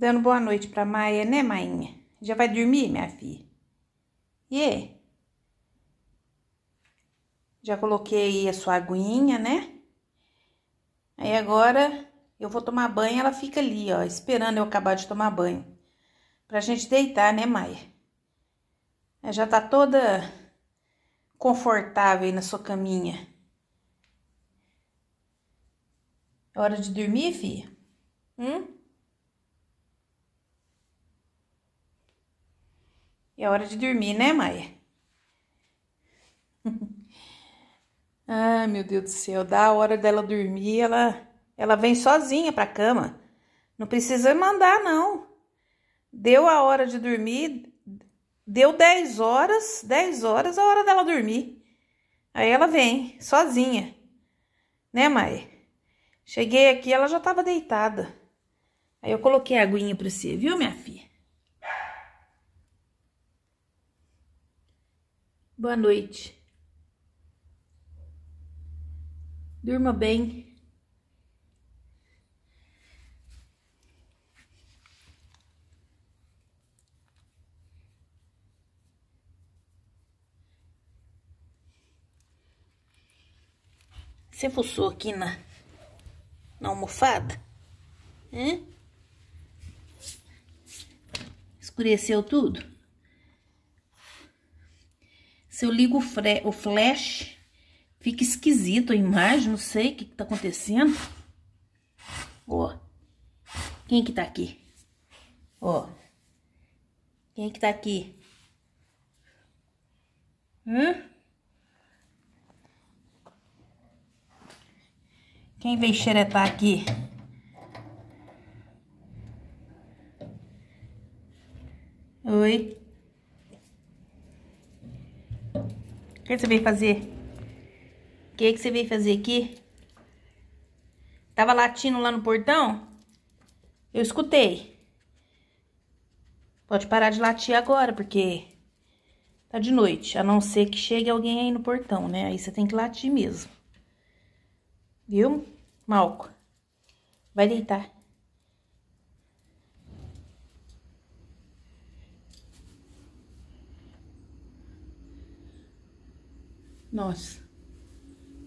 Dando boa noite pra Maia, né, Mainha? Já vai dormir, minha filha? E yeah. Já coloquei a sua aguinha, né? Aí agora eu vou tomar banho, ela fica ali, ó, esperando eu acabar de tomar banho. Pra gente deitar, né, Maia? Ela já tá toda confortável aí na sua caminha. É hora de dormir, filha? Hum? é hora de dormir, né, Maia? Ai, meu Deus do céu, da hora dela dormir, ela, ela vem sozinha pra cama. Não precisa mandar, não. Deu a hora de dormir, deu 10 horas, 10 horas a hora dela dormir. Aí ela vem, sozinha. Né, Maia? Cheguei aqui, ela já tava deitada. Aí eu coloquei a aguinha pra você, viu, minha filha? Boa noite. Durma bem. Você fuçou aqui na, na almofada? Hã? Escureceu tudo? Se eu ligo o, o flash, fica esquisito a imagem, não sei o que, que tá acontecendo. Ó, quem que tá aqui? Ó, quem que tá aqui? Hum? Quem vem xeretar aqui? Oi? O que você veio fazer? O que, que você veio fazer aqui? Tava latindo lá no portão? Eu escutei. Pode parar de latir agora, porque tá de noite. A não ser que chegue alguém aí no portão, né? Aí você tem que latir mesmo. Viu, Malco? Vai deitar. Nossa,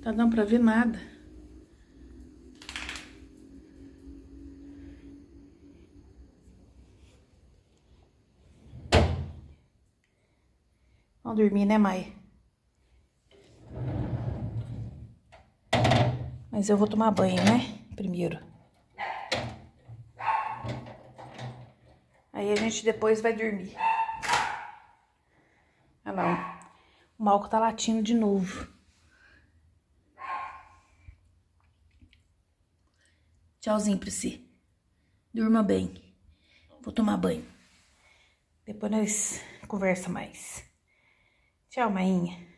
tá dando pra ver nada. Vamos dormir, né, mãe? Mas eu vou tomar banho, né? Primeiro. Aí a gente depois vai dormir. Ah, não. O Malco tá latindo de novo. Tchauzinho pra si. Durma bem. Vou tomar banho. Depois nós conversa mais. Tchau, mainha.